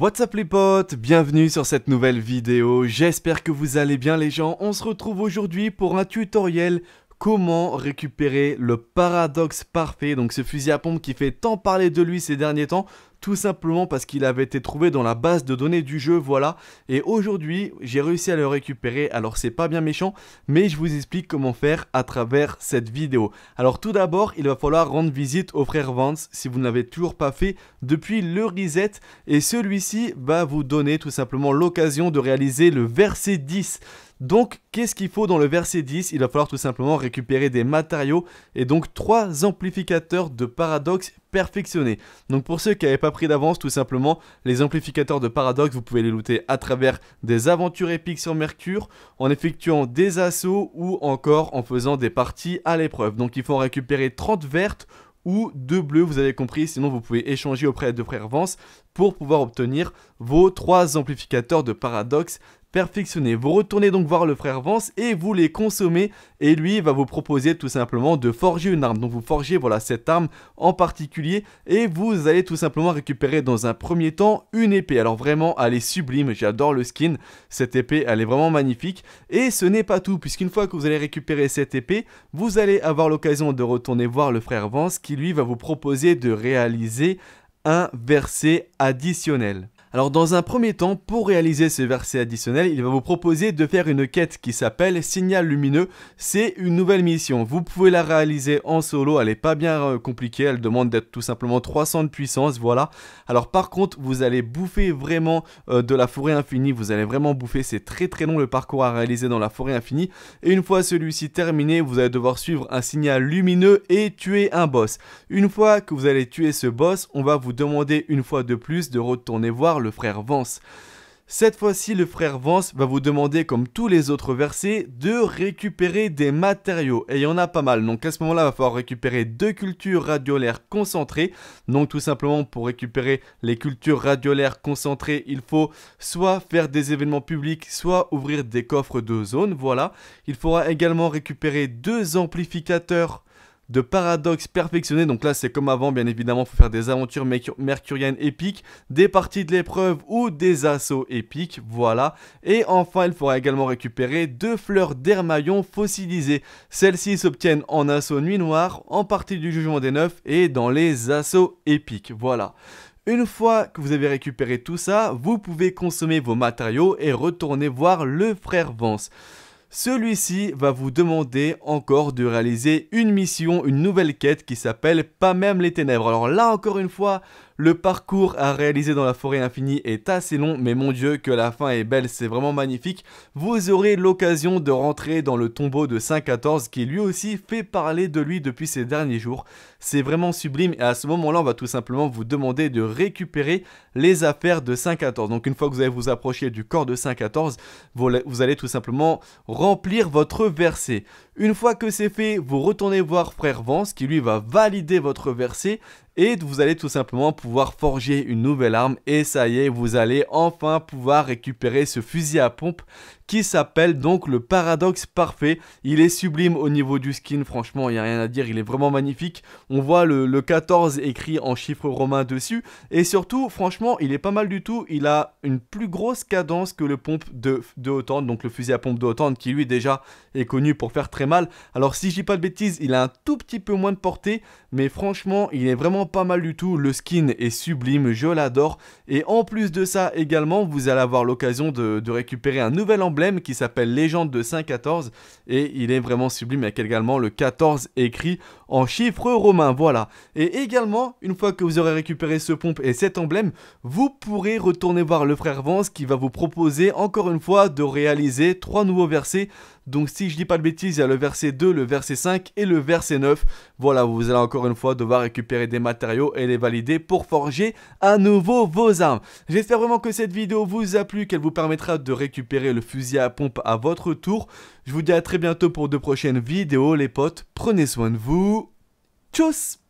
What's up les potes, bienvenue sur cette nouvelle vidéo, j'espère que vous allez bien les gens, on se retrouve aujourd'hui pour un tutoriel comment récupérer le paradoxe parfait, donc ce fusil à pompe qui fait tant parler de lui ces derniers temps, tout simplement parce qu'il avait été trouvé dans la base de données du jeu, voilà. Et aujourd'hui, j'ai réussi à le récupérer, alors c'est pas bien méchant, mais je vous explique comment faire à travers cette vidéo. Alors tout d'abord, il va falloir rendre visite au frère Vance, si vous ne l'avez toujours pas fait, depuis le reset, et celui-ci va vous donner tout simplement l'occasion de réaliser le verset 10. Donc, qu'est-ce qu'il faut dans le verset 10 Il va falloir tout simplement récupérer des matériaux et donc trois amplificateurs de paradoxe perfectionnés. Donc pour ceux qui n'avaient pas pris d'avance, tout simplement, les amplificateurs de paradoxe, vous pouvez les looter à travers des aventures épiques sur Mercure, en effectuant des assauts ou encore en faisant des parties à l'épreuve. Donc il faut en récupérer 30 vertes ou deux bleus, vous avez compris, sinon vous pouvez échanger auprès de Frère Vance pour pouvoir obtenir vos trois amplificateurs de paradoxe perfectionner. Vous retournez donc voir le frère Vance et vous les consommez et lui va vous proposer tout simplement de forger une arme. Donc vous forgez voilà cette arme en particulier et vous allez tout simplement récupérer dans un premier temps une épée. Alors vraiment elle est sublime, j'adore le skin, cette épée elle est vraiment magnifique et ce n'est pas tout puisqu'une fois que vous allez récupérer cette épée, vous allez avoir l'occasion de retourner voir le frère Vance qui lui va vous proposer de réaliser un verset additionnel. Alors dans un premier temps, pour réaliser ce verset additionnel, il va vous proposer de faire une quête qui s'appelle Signal Lumineux. C'est une nouvelle mission, vous pouvez la réaliser en solo, elle n'est pas bien euh, compliquée, elle demande d'être tout simplement 300 de puissance, voilà. Alors par contre, vous allez bouffer vraiment euh, de la forêt infinie, vous allez vraiment bouffer, c'est très très long le parcours à réaliser dans la forêt infinie. Et une fois celui-ci terminé, vous allez devoir suivre un signal lumineux et tuer un boss. Une fois que vous allez tuer ce boss, on va vous demander une fois de plus de retourner voir le frère Vance. Cette fois-ci, le frère Vance va vous demander, comme tous les autres versets, de récupérer des matériaux. Et il y en a pas mal. Donc à ce moment-là, il va falloir récupérer deux cultures radiolaires concentrées. Donc tout simplement, pour récupérer les cultures radiolaires concentrées, il faut soit faire des événements publics, soit ouvrir des coffres de zone. Voilà. Il faudra également récupérer deux amplificateurs de paradoxes perfectionnés, Donc là, c'est comme avant, bien évidemment, faut faire des aventures mercuriennes épiques, des parties de l'épreuve ou des assauts épiques. Voilà. Et enfin, il faudra également récupérer deux fleurs d'Hermaillon fossilisées. Celles-ci s'obtiennent en assaut nuit noire, en partie du jugement des neufs et dans les assauts épiques. Voilà. Une fois que vous avez récupéré tout ça, vous pouvez consommer vos matériaux et retourner voir le frère Vance. Celui-ci va vous demander encore de réaliser une mission, une nouvelle quête qui s'appelle Pas même les ténèbres. Alors là encore une fois, le parcours à réaliser dans la forêt infinie est assez long, mais mon dieu que la fin est belle, c'est vraiment magnifique. Vous aurez l'occasion de rentrer dans le tombeau de Saint 14 qui lui aussi fait parler de lui depuis ces derniers jours. C'est vraiment sublime et à ce moment-là, on va tout simplement vous demander de récupérer les affaires de Saint 14. Donc une fois que vous allez vous approcher du corps de Saint 14, vous allez tout simplement remplir votre verset. Une fois que c'est fait, vous retournez voir Frère Vance qui lui va valider votre verset et vous allez tout simplement pouvoir forger une nouvelle arme et ça y est vous allez enfin pouvoir récupérer ce fusil à pompe qui s'appelle donc le paradoxe parfait. Il est sublime au niveau du skin, franchement, il n'y a rien à dire, il est vraiment magnifique. On voit le, 14 écrit en chiffres romains dessus. Et surtout, franchement, il est pas mal du tout. Il a une plus grosse cadence que le pompe de, de donc le fusil à pompe de Hotand, qui lui déjà est connu pour faire très mal. Alors si je dis pas de bêtises, il a un tout petit peu moins de portée, mais franchement, il est vraiment pas mal du tout, le skin est sublime, je l'adore. Et en plus de ça également, vous allez avoir l'occasion de, récupérer un nouvel emblème qui s'appelle Légende de 514 et il est vraiment sublime avec également le 14 écrit en chiffres romains, voilà. Et également, une fois que vous aurez récupéré ce pompe et cet emblème, vous pourrez retourner voir le frère Vance qui va vous proposer encore une fois de réaliser trois nouveaux versets donc si je dis pas de bêtises, il y a le verset 2, le verset 5 et le verset 9. Voilà, vous allez encore une fois devoir récupérer des matériaux et les valider pour forger à nouveau vos armes. J'espère vraiment que cette vidéo vous a plu, qu'elle vous permettra de récupérer le fusil à pompe à votre tour. Je vous dis à très bientôt pour de prochaines vidéos les potes. Prenez soin de vous. Tchuss